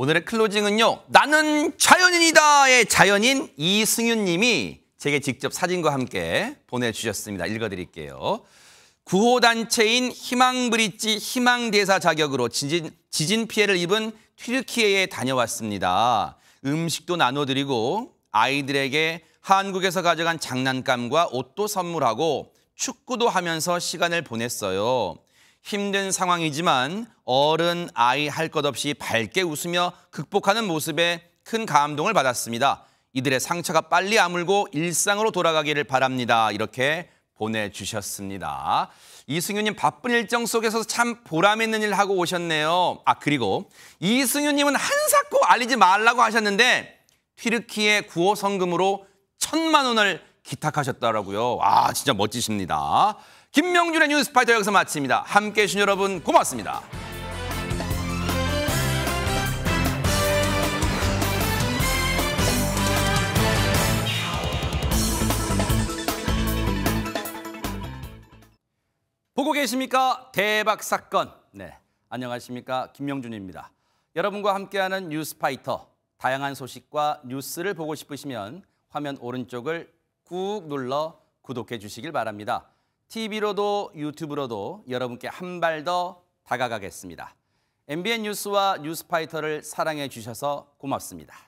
오늘의 클로징은요. 나는 자연인이다의 자연인 이승윤 님이 제게 직접 사진과 함께 보내주셨습니다. 읽어드릴게요. 구호단체인 희망브릿지 희망대사 자격으로 지진, 지진 피해를 입은 튀르키예에 다녀왔습니다. 음식도 나눠드리고 아이들에게 한국에서 가져간 장난감과 옷도 선물하고 축구도 하면서 시간을 보냈어요. 힘든 상황이지만 어른, 아이 할 것 없이 밝게 웃으며 극복하는 모습에 큰 감동을 받았습니다. 이들의 상처가 빨리 아물고 일상으로 돌아가기를 바랍니다. 이렇게 보내주셨습니다. 이승윤님 바쁜 일정 속에서 참 보람있는 일 하고 오셨네요. 아 그리고 이승윤님은 한사코 알리지 말라고 하셨는데 튀르키의 구호 성금으로 천만 원을 기탁하셨다라고요. 아 진짜 멋지십니다. 김명준의 뉴스파이터 여기서 마칩니다. 함께해 주신 여러분 고맙습니다. 보고 계십니까? 대박 사건. 네. 안녕하십니까? 김명준입니다. 여러분과 함께하는 뉴스파이터. 다양한 소식과 뉴스를 보고 싶으시면 화면 오른쪽을 꾹 눌러 구독해 주시길 바랍니다. TV로도 유튜브로도 여러분께 한 발 더 다가가겠습니다. MBN 뉴스와 뉴스파이터를 사랑해 주셔서 고맙습니다.